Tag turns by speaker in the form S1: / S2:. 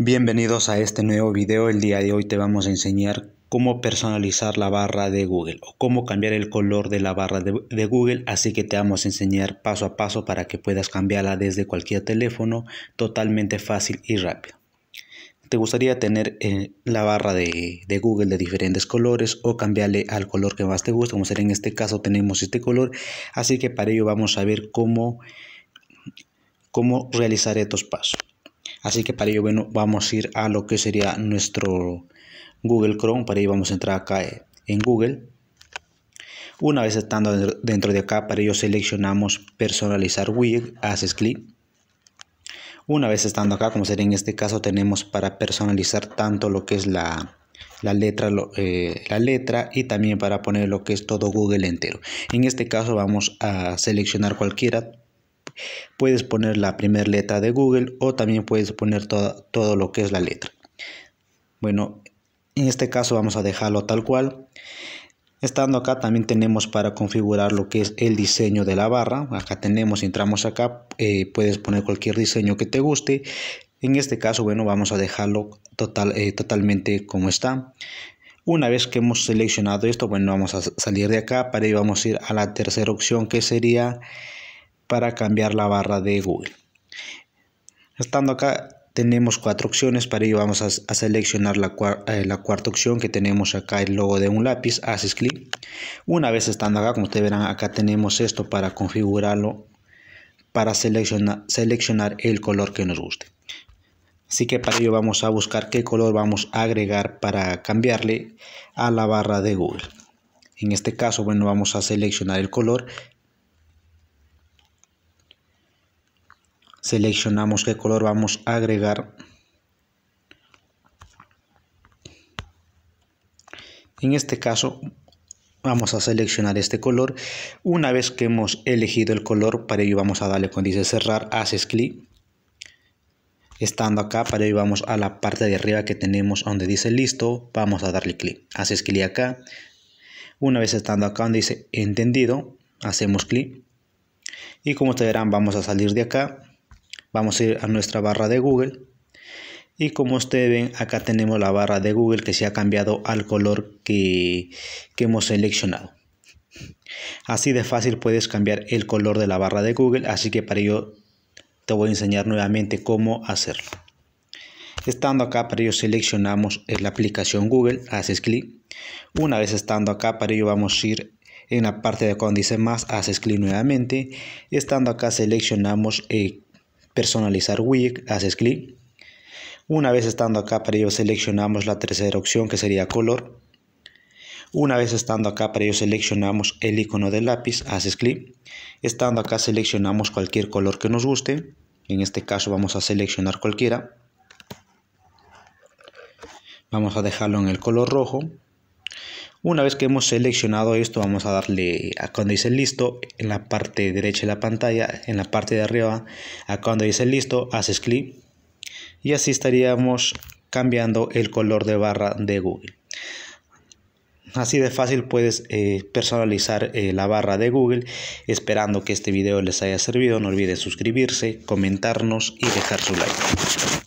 S1: Bienvenidos a este nuevo video, el día de hoy te vamos a enseñar cómo personalizar la barra de Google o cómo cambiar el color de la barra de, Google, así que te vamos a enseñar paso a paso para que puedas cambiarla desde cualquier teléfono totalmente fácil y rápido. ¿Te gustaría tener eh, la barra de, Google de diferentes colores o cambiarle al color que más te gusta? Como será en este caso tenemos este color, así que para ello vamos a ver cómo, cómo realizar estos pasos. Así que para ello, bueno, vamos a ir a lo que sería nuestro Google Chrome. Para ello vamos a entrar acá eh, en Google. Una vez estando dentro de acá, para ello seleccionamos personalizar WIG. haces clic. Una vez estando acá, como sería en este caso, tenemos para personalizar tanto lo que es la, letra, eh, la letra y también para poner lo que es todo Google entero. En este caso vamos a seleccionar cualquiera Puedes poner la primera letra de Google o también puedes poner todo lo que es la letra. Bueno, en este caso vamos a dejarlo tal cual. Estando acá también tenemos para configurar lo que es el diseño de la barra. Acá tenemos, entramos acá, eh, puedes poner cualquier diseño que te guste. En este caso, bueno, vamos a dejarlo total, eh, totalmente como está. Una vez que hemos seleccionado esto, bueno, vamos a salir de acá. Para ello vamos a ir a la tercera opción que sería para cambiar la barra de Google. Estando acá tenemos cuatro opciones, para ello vamos a, seleccionar la, eh, la, cuarta opción que tenemos acá el logo de un lápiz, haces clic. Una vez estando acá, como ustedes verán, acá tenemos esto para configurarlo, para seleccionar, seleccionar el color que nos guste. Así que para ello vamos a buscar qué color vamos a agregar para cambiarle a la barra de Google. En este caso, bueno, vamos a seleccionar el color seleccionamos qué color vamos a agregar en este caso vamos a seleccionar este color una vez que hemos elegido el color para ello vamos a darle cuando dice cerrar haces clic estando acá para ello vamos a la parte de arriba que tenemos donde dice listo vamos a darle clic haces clic acá una vez estando acá donde dice entendido hacemos clic y como ustedes verán vamos a salir de acá Vamos a ir a nuestra barra de Google. Y como ustedes ven, acá tenemos la barra de Google que se ha cambiado al color que, hemos seleccionado. Así de fácil puedes cambiar el color de la barra de Google, así que para ello te voy a enseñar nuevamente cómo hacerlo. Estando acá, para ello seleccionamos la aplicación Google, haces clic. Una vez estando acá, para ello vamos a ir en la parte de cuando dice más, haces clic nuevamente. Estando acá, seleccionamos eh, personalizar wig haces clic. Una vez estando acá para ello seleccionamos la tercera opción que sería color. Una vez estando acá para ello seleccionamos el icono del lápiz, haces clic. Estando acá seleccionamos cualquier color que nos guste. En este caso vamos a seleccionar cualquiera. Vamos a dejarlo en el color rojo. Una vez que hemos seleccionado esto, vamos a darle a cuando dice listo, en la parte derecha de la pantalla, en la parte de arriba, a cuando dice listo, haces clic y así estaríamos cambiando el color de barra de Google. Así de fácil puedes eh, personalizar eh, la barra de Google. Esperando que este video les haya servido, no olvides suscribirse, comentarnos y dejar su like.